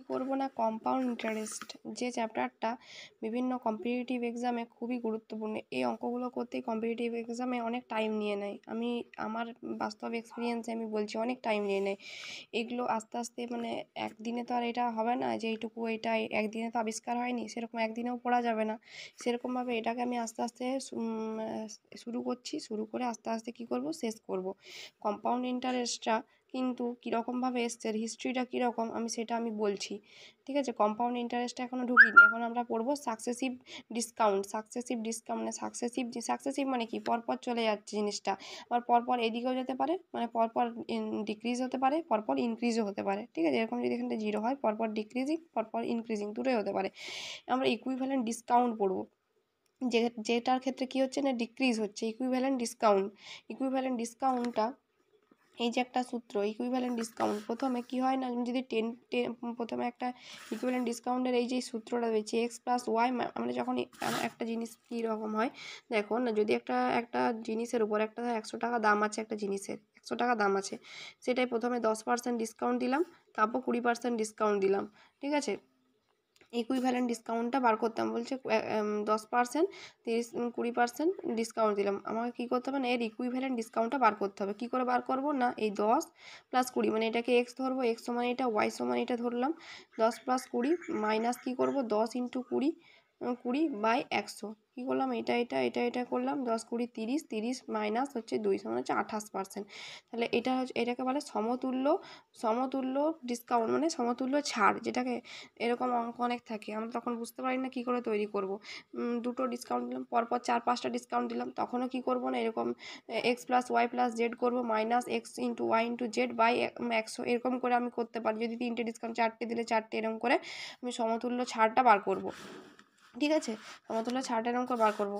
কি করব না কম্পাউন্ড ইন্টারেস্ট যে চ্যাপ্টারটা বিভিন্ন কম্পিটিটিভ এক্সামে খুবই গুরুত্বপূর্ণ এই অঙ্কগুলো করতে কম্পিটিটিভ এক্সামে অনেক টাইম নিয়ে নেয় আমি আমার বাস্তব এক্সপিরিয়েন্সে আমি বলছি অনেক টাইম নিয়ে নেয় এগুলো আস্তে আস্তে মানে একদিনে তো আর এটা হবে না যে এইটুকু এটা একদিনে তো আবিষ্কার হয়নি সেরকম একদিনেও পড়া যাবে না সেরকমভাবে এটাকে আমি আস্তে আস্তে শুরু করছি শুরু করে আস্তে আস্তে কি করব শেষ করব কম্পাউন্ড ইন্টারেস্টটা কিন্তু কীরকমভাবে এসছে হিস্ট্রিটা কীরকম আমি সেটা আমি বলছি ঠিক আছে কম্পাউন্ড ইন্টারেস্টটা এখনও ঢুকিনি এখন আমরা পড়বো সাকসেসিভ ডিসকাউন্ট সাকসেসিভ ডিসকাউন্ট মানে সাকসেসিভ সাকসেসিভ মানে কি পরপর চলে যাচ্ছে জিনিসটা আবার পরপর এদিকেও যেতে পারে মানে পরপর ডিক্রিজ হতে পারে পরপর ইনক্রিজও হতে পারে ঠিক আছে এরকম যদি এখানটা জিরো হয় পরপর ডিক্রিজিং পরপর ইনক্রিজিং দুটোই হতে পারে আমরা ইকুইভ্যালেন্ট ডিসকাউন্ট পড়বো যে যেটার ক্ষেত্রে কি হচ্ছে না ডিক্রিজ হচ্ছে ইকুইভ্যালেন্ট ডিসকাউন্ট ইকুইভ্যালেন্ট ডিসকাউন্টটা এই যে একটা সূত্র ইকুইভ্যালেন্ট ডিসকাউন্ট প্রথমে কি হয় না তুমি যদি টেন টেন প্রথমে একটা ইকুইভ্যালেন্ট ডিসকাউন্টের এই যে সূত্রটা রয়েছে এক্স প্লাস ওয়াই আমরা যখন একটা জিনিস কীরকম হয় দেখো না যদি একটা একটা জিনিসের উপর একটা একশো টাকা দাম আছে একটা জিনিসের একশো টাকা দাম আছে সেটাই প্রথমে দশ পার্সেন্ট ডিসকাউন্ট দিলাম তারপর কুড়ি পার্সেন্ট ডিসকাউন্ট দিলাম ঠিক আছে ইকুইভ্যালেন্ট ডিসকাউন্টটা বার করতাম বলছে দশ পার্সেন্ট তিরিশ কুড়ি পার্সেন্ট ডিসকাউন্ট দিলাম আমাকে কী করতে হবে না এর ইকুইভ্যালেন্ট ডিসকাউন্টটা বার করতে হবে কী করে বার করব না এই দশ প্লাস কুড়ি মানে এটাকে এক্স ধরবো এক্স সমান এটা ওয়াই সমান এটা ধরলাম দশ প্লাস কুড়ি মাইনাস কী করবো দশ ইন্টু কুড়ি কুড়ি বাই একশো কী করলাম এটা এটা এটা এটা করলাম দশ কুড়ি তিরিশ তিরিশ মাইনাস হচ্ছে দুই সমান হচ্ছে আঠাশ পার্সেন্ট তাহলে এটা এটাকে বলে সমতুল্য সমতুল্য ডিসকাউন্ট মানে সমতুল্য ছাড় যেটাকে এরকম অঙ্ক অনেক থাকে আমরা তখন বুঝতে পারি না কী করে তৈরি করব দুটো ডিসকাউন্ট দিলাম পরপর চার পাঁচটা ডিসকাউন্ট দিলাম তখনও কী করবো না এরকম x plus y plus z করবো minus x into y into z by একশো এরকম করে আমি করতে পারি যদি তিনটে ডিসকাউন্ট চারটে দিলে চারটে এরকম করে আমি সমতুল্য ছাড়টা বার করবো ঠিক আছে আমরা তাহলে ছাটের অঙ্ক বার করব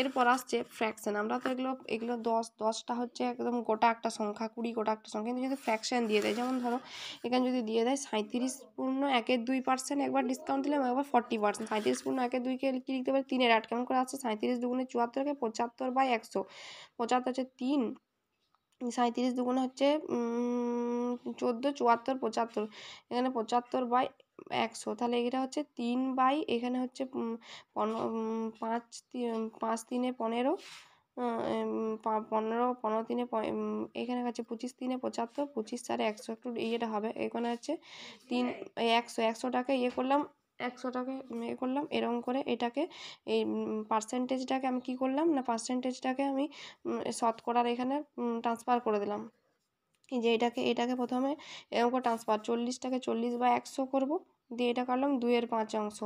এরপর আসছে ফ্র্যাকশান আমরা তো এগুলো এগুলো দশ দশটা হচ্ছে একদম গোটা একটা সংখ্যা কুড়ি গোটা একটা সংখ্যা কিন্তু যদি ফ্র্যাকশান দিয়ে দেয় যেমন ধরো এখানে যদি দিয়ে দেয় সাঁত্রিশ পূর্ণ একের দুই পার্সেন্ট একবার ডিসকাউন্ট দিলাম একবার ফর্টি পার্সেন্ট সাঁত্রিশ পূর্ণ একের দুইকে কী লিখতে পারে তিনের আট কেমন করে আসছে সাঁত্রিশ দুগুণে চুয়াত্তরকে পঁচাত্তর বাই একশো পঁচাত্তর হচ্ছে তিন সাঁত্রিশ দুগুণে হচ্ছে চোদ্দো চুয়াত্তর পঁচাত্তর এখানে পঁচাত্তর বাই একশো তাহলে এটা হচ্ছে তিন বাই এখানে হচ্ছে পাঁচ পাঁচ তিনে পনেরো পনেরো পনেরো তিনে এখানে হচ্ছে পঁচিশ তিনে পঁচাত্তর পঁচিশ সাড়ে একশো একটু ইয়েটা হবে এখানে হচ্ছে তিন একশো একশো টাকা ইয়ে করলাম একশো টাকা ইয়ে করলাম এরকম করে এটাকে এই পার্সেন্টেজটাকে আমি কি করলাম না পার্সেন্টেজটাকে আমি শতকরার এখানে ট্রান্সফার করে দিলাম যে এটাকে এটাকে প্রথমে এরকম করে ট্রান্সফার চল্লিশটাকে চল্লিশ বা একশো করবো দিয়ে এটা কাটলাম দুইয়ের পাঁচ অংশ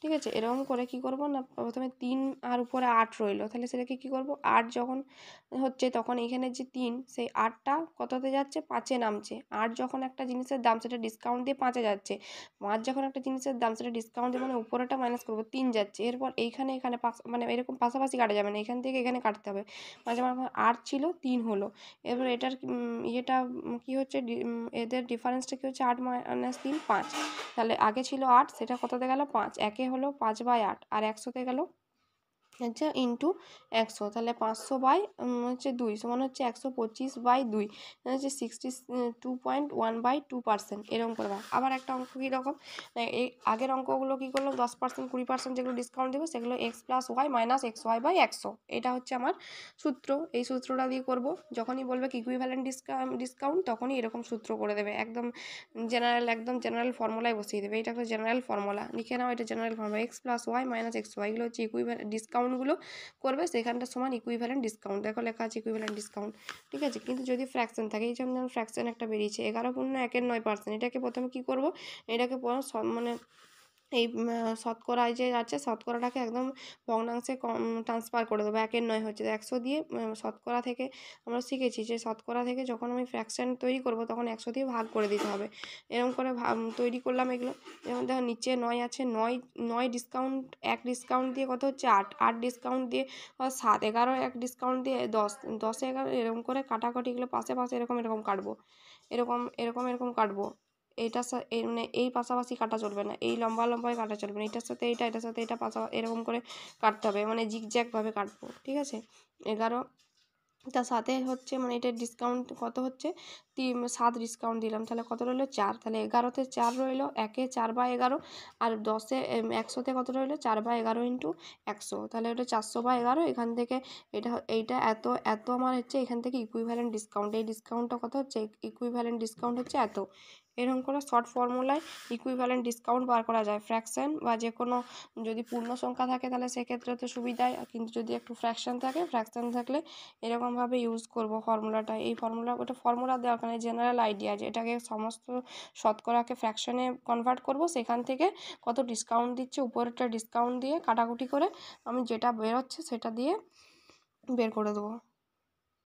ঠিক আছে এরকম করে কি করব না প্রথমে তিন আর উপরে আট রইল তাহলে সেটাকে কি করব আট যখন হচ্ছে তখন এখানে যে তিন সেই আটটা কততে যাচ্ছে পাঁচে নামছে আট যখন একটা জিনিসের দাম সেটা ডিসকাউন্ট দিয়ে পাঁচে যাচ্ছে পাঁচ যখন একটা জিনিসের দাম সেটা ডিসকাউন্ট দিয়ে মানে উপরেটা মাইনাস করবো তিন যাচ্ছে এরপর এইখানে এখানে মানে এরকম পাশাপাশি কাটা যাবে না এখান থেকে এখানে কাটতে হবে মাঝে মাঝে আট ছিল তিন হলো এরপর এটার ইয়েটা কি হচ্ছে এদের ডিফারেন্সটা কী হচ্ছে আট মাইনাস তিন পাঁচ তাহলে আগে ছিল আট সেটা কততে গেল পাঁচ একে হলো পাঁচ বাই আট আর একশোতে গেল হচ্ছে ইন্টু একশো তাহলে পাঁচশো বাই হচ্ছে দুই সমান হচ্ছে একশো পঁচিশ বাই দুই মানে হচ্ছে sixty two point one by two percent এরকম করবা আবার একটা অঙ্ক কীরকম এই আগের অঙ্কগুলো কী করলো দশ পার্সেন্ট কুড়ি পার্সেন্ট যেগুলো ডিসকাউন্ট দেবো সেগুলো x plus y minus x y by একশো এটা হচ্ছে আমার সূত্র এই সূত্রটা দিয়ে করবো যখনই বলবে ভ্যালেন্ট ডিসকাউন্ট ডিসকাউন্ট তখনই এরকম সূত্র করে দেবে একদম জেনারেল একদম জেনারেল ফর্মুলায় বসিয়ে দেবে এটা একটা জেনারেল ফর্মুলা লিখে নাও এটা general formula x plus y minus x ওয়াইগুলো হচ্ছে ইকুইভ্যালেন্ট ডিসকাউন্ট ডিসকাউন্টগুলো করবে সেখানটা সমান ইকুইভ্যালেন্ট ডিসকাউন্ট দেখো লেখা আছে ইকুইভ্যালেন্ট ডিসকাউন্ট ঠিক আছে কিন্তু যদি ফ্র্যাকশন থাকে এই যেমন ফ্র্যাকশন একটা বেরিয়েছে এগারো পূর্ণ একের নয় পার্সেন্ট এটাকে প্রথমে কী করবো এটাকে মানে এই শতকরা যে আছে শতকরাটাকে একদম ভগ্নাংশে কম ট্রান্সফার করে দেবো একের নয় হচ্ছে একশো দিয়ে শতকরা থেকে আমরা শিখেছি যে শতকরা থেকে যখন আমি ফ্র্যাকশান তৈরি করব তখন একশো দিয়ে ভাগ করে দিতে হবে এরকম করে তৈরি করলাম এগুলো যেমন দেখো নিচে নয় আছে নয় নয় ডিসকাউন্ট এক ডিসকাউন্ট দিয়ে কত হচ্ছে আট আট ডিসকাউন্ট দিয়ে সাত এগারো এক ডিসকাউন্ট দিয়ে দশ দশে এগারো এরকম করে কাটাকাটিগুলো পাশে পাশে এরকম এরকম কাটবো এরকম এরকম এরকম কাটবো এটার সাথে মানে এই পাশাপাশি কাটা চলবে না এই লম্বা লম্বায় কাটা চলবে না এটার সাথে এটা এটার সাথে এটা পাশা এরকম করে কাটতে হবে মানে জ্যাকভাবে কাটবো ঠিক আছে এগারো তার সাথে হচ্ছে মানে এটা ডিসকাউন্ট কত হচ্ছে তিন সাত ডিসকাউন্ট দিলাম তাহলে কত রইলো চার তাহলে এগারোতে চার রইলো একে চার বা এগারো আর দশে একশোতে কত রইলো চার বা এগারো ইন্টু একশো তাহলে ওটা চারশো বা এগারো এখান থেকে এটা এইটা এত এত আমার হচ্ছে এখান থেকে ইকুইভ্যালেন্ট ডিসকাউন্ট এই ডিসকাউন্টটা কত হচ্ছে ইকুইভ্যালেন্ট ডিসকাউন্ট হচ্ছে এত এরকম করে শর্ট ফর্মুলায় ইকুইভ্যালেন্ট ডিসকাউন্ট বার করা যায় ফ্র্যাকশান বা যে কোনো যদি পূর্ণ সংখ্যা থাকে তাহলে সেক্ষেত্রে তো সুবিধায় কিন্তু যদি একটু ফ্র্যাকশান থাকে ফ্র্যাকশান থাকলে এরকমভাবে ইউজ করব ফর্মুলাটা এই ফর্মুলা ওটা ফর্মুলা দেওয়া মানে জেনারেল আইডিয়া যে এটাকে সমস্ত শতকরাকে ফ্র্যাকশানে কনভার্ট করব সেখান থেকে কত ডিসকাউন্ট দিচ্ছে উপরেরটা ডিসকাউন্ট দিয়ে কাটাকুটি করে আমি যেটা বেরোচ্ছে সেটা দিয়ে বের করে দেবো